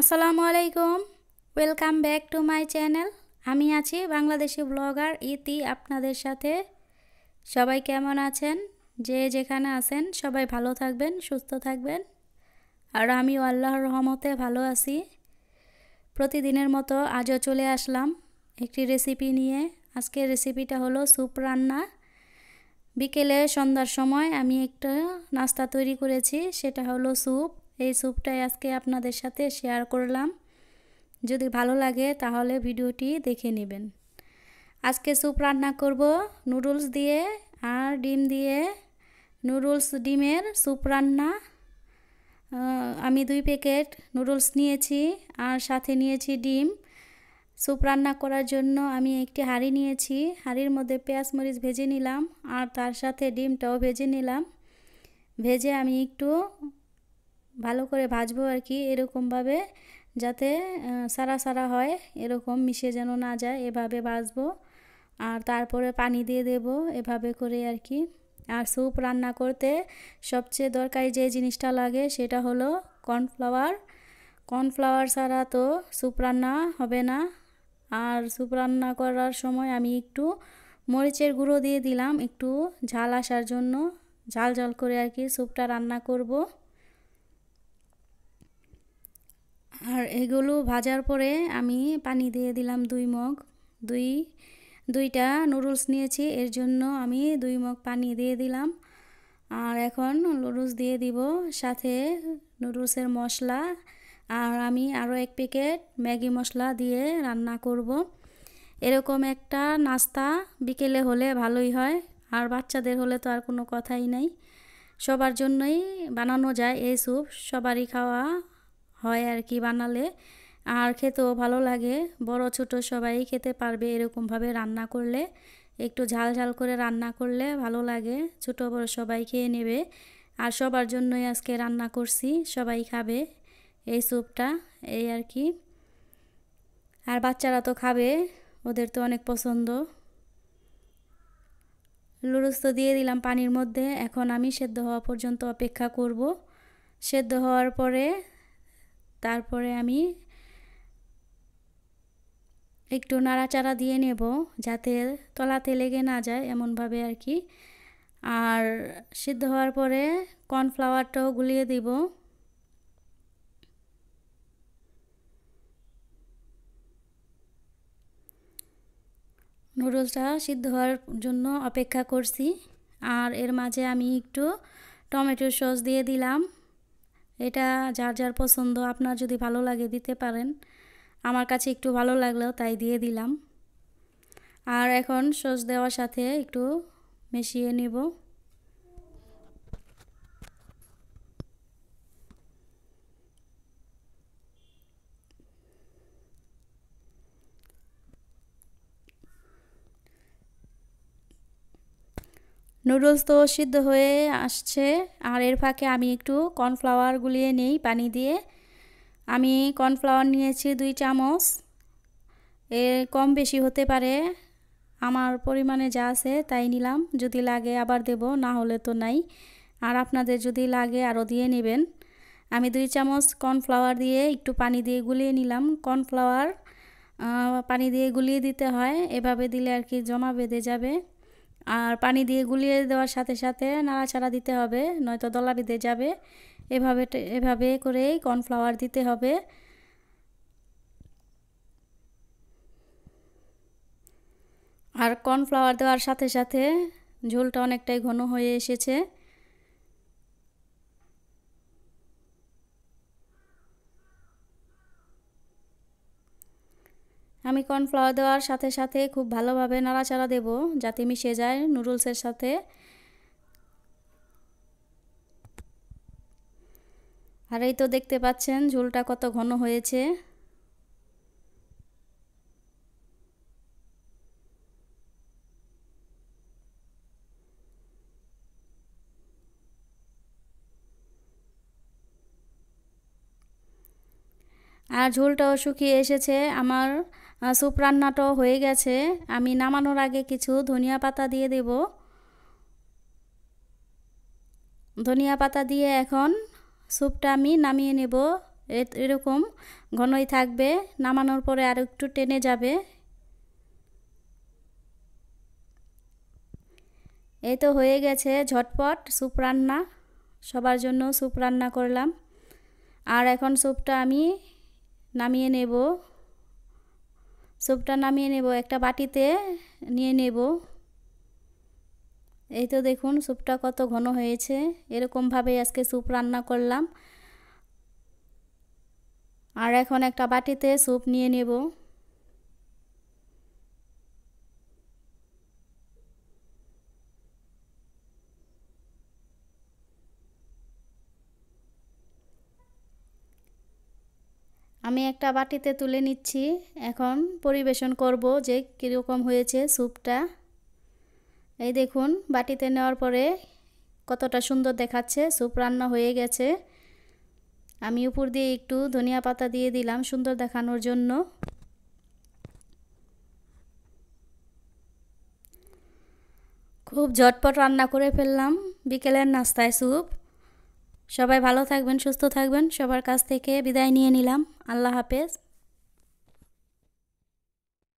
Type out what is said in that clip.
আসসালামু আলাইকুম welcome back to my channel আমি আছি বাংলাদেশি ব্লগার ইতি আপনাদের সাথে সবাই কেমন আছেন যে যেখানে আছেন সবাই ভালো থাকবেন সুস্থ থাকবেন আর আমিও আল্লাহর রহমতে ভালো আছি প্রতিদিনের মতো আজও চলে আসলাম একটি রেসিপি নিয়ে আজকে রেসিপিটা হলো স্যুপ রান্না বিকেলে সন্ধ্যার সময় আমি একটা নাস্তা তৈরি করেছি সেটা হলো স্যুপ এই স্যুপটাই আজকে আপনাদের সাথে শেয়ার করলাম যদি ভালো লাগে তাহলে ভিডিওটি দেখে নেবেন আজকে স্যুপ রান্না করব নুডলস দিয়ে আর ডিম দিয়ে নুডলস ডিমের স্যুপ রান্না আমি দুই প্যাকেট নুডলস নিয়েছি আর সাথে নিয়েছি ডিম স্যুপ রান্না করার জন্য আমি একটি হাঁড়ি নিয়েছি হাঁড়ির মধ্যে পেঁয়াজ মরিচ ভেজে নিলাম আর তার সাথে ডিমটাও ভেজে নিলাম ভেজে আমি একটু ভালো করে ভাজবো আর কি এরকমভাবে যাতে সারা সারা হয় এরকম মিশে যেন না যায় এভাবে ভাজবো আর তারপরে পানি দিয়ে দেব এভাবে করে আর কি আর স্যুপ রান্না করতে সবচেয়ে দরকারি যে জিনিসটা লাগে সেটা হলো কর্নফ্লাওয়ার কর্নফ্লাওয়ার ছাড়া তো স্যুপ রান্না হবে না আর স্যুপ রান্না করার সময় আমি একটু মরিচের গুঁড়ো দিয়ে দিলাম একটু ঝাল আসার জন্য ঝাল ঝাল করে আর কি স্যুপটা রান্না করব আর এগুলো ভাজার পরে আমি পানি দিয়ে দিলাম দুই মগ দুই দুইটা নুডলস নিয়েছি এর জন্য আমি দুই মগ পানি দিয়ে দিলাম আর এখন নুডলস দিয়ে দিব সাথে নুডলসের মশলা আর আমি আরও এক প্যাকেট ম্যাগি মশলা দিয়ে রান্না করব। এরকম একটা নাস্তা বিকেলে হলে ভালোই হয় আর বাচ্চাদের হলে তো আর কোনো কথাই নেই সবার জন্যই বানানো যায় এই স্যুপ সবারই খাওয়া হয় আর কি বানালে আর খেতেও ভালো লাগে বড় ছোট সবাই খেতে পারবে এরকমভাবে রান্না করলে একটু ঝাল ঝাল করে রান্না করলে ভালো লাগে ছোট বড় সবাই খেয়ে নেবে আর সবার জন্যই আজকে রান্না করছি সবাই খাবে এই স্যুপটা এই আর কি আর বাচ্চারা তো খাবে ওদের তো অনেক পছন্দ লুরুস তো দিয়ে দিলাম পানির মধ্যে এখন আমি সেদ্ধ হওয়া পর্যন্ত অপেক্ষা করব সেদ্ধ হওয়ার পরে তারপরে আমি একটু নাড়াচাড়া দিয়ে নেব যাতে তলাতে লেগে না যায় এমনভাবে আর কি আর সিদ্ধ হওয়ার পরে কর্নফ্লাওয়ারটাও গুলিয়ে দিব নুডলসটা সিদ্ধ হওয়ার জন্য অপেক্ষা করছি আর এর মাঝে আমি একটু টমেটো সস দিয়ে দিলাম এটা যার যার পছন্দ আপনার যদি ভালো লাগে দিতে পারেন আমার কাছে একটু ভালো লাগলেও তাই দিয়ে দিলাম আর এখন সস দেওয়ার সাথে একটু মিশিয়ে নেব নুডলস তো সিদ্ধ হয়ে আসছে আর এর ফাঁকে আমি একটু কর্নফ্লাওয়ার গুলিয়ে নিই পানি দিয়ে আমি কর্নফ্লাওয়ার নিয়েছি দুই চামচ এর কম বেশি হতে পারে আমার পরিমাণে যা আছে তাই নিলাম যদি লাগে আবার দেব না হলে তো নাই আর আপনাদের যদি লাগে আরও দিয়ে নেবেন আমি দুই চামচ কর্নফ্লাওয়ার দিয়ে একটু পানি দিয়ে গুলিয়ে নিলাম কর্নফ্লাওয়ার পানি দিয়ে গুলিয়ে দিতে হয় এভাবে দিলে আর কি জমা বেঁধে যাবে আর পানি দিয়ে গুলিয়ে দেওয়ার সাথে সাথে নাড়াচাড়া দিতে হবে নয়তো দলা বেঁধে যাবে এভাবে এভাবে করেই কর্নফ্লাওয়ার দিতে হবে আর কর্নফ্লাওয়ার দেওয়ার সাথে সাথে ঝোলটা অনেকটাই ঘন হয়ে এসেছে আমি কর্নফ্লাওয়ার দেওয়ার সাথে সাথে খুব ভালোভাবে নাড়াচাড়া দেব যাতে মিশে যায় নুডলসের সাথে আর এই তো দেখতে পাচ্ছেন ঝোলটা কত ঘন হয়েছে আর ঝোলটাও শুকিয়ে এসেছে আমার স্যুপ রান্নাটাও হয়ে গেছে আমি নামানোর আগে কিছু ধনিয়া পাতা দিয়ে দেব ধনিয়া পাতা দিয়ে এখন স্যুপটা আমি নামিয়ে নেব এরকম ঘনই থাকবে নামানোর পরে আর একটু টেনে যাবে এই তো হয়ে গেছে ঝটপট স্যুপ রান্না সবার জন্য স্যুপ রান্না করলাম আর এখন স্যুপটা আমি নামিয়ে নেব স্যুপটা নামিয়ে নেব একটা বাটিতে নিয়ে নেব এই তো দেখুন স্যুপটা কত ঘন হয়েছে এরকমভাবে আজকে স্যুপ রান্না করলাম আর এখন একটা বাটিতে স্যুপ নিয়ে নেব আমি একটা বাটিতে তুলে নিচ্ছি এখন পরিবেশন করব যে কীরকম হয়েছে স্যুপটা এই দেখুন বাটিতে নেওয়ার পরে কতটা সুন্দর দেখাচ্ছে স্যুপ রান্না হয়ে গেছে আমি উপর দিয়ে একটু ধনিয়া পাতা দিয়ে দিলাম সুন্দর দেখানোর জন্য খুব ঝটপট রান্না করে ফেললাম বিকেলের নাস্তায় স্যুপ সবাই ভালো থাকবেন সুস্থ থাকবেন সবার কাছ থেকে বিদায় নিয়ে নিলাম আল্লাহ হাফেজ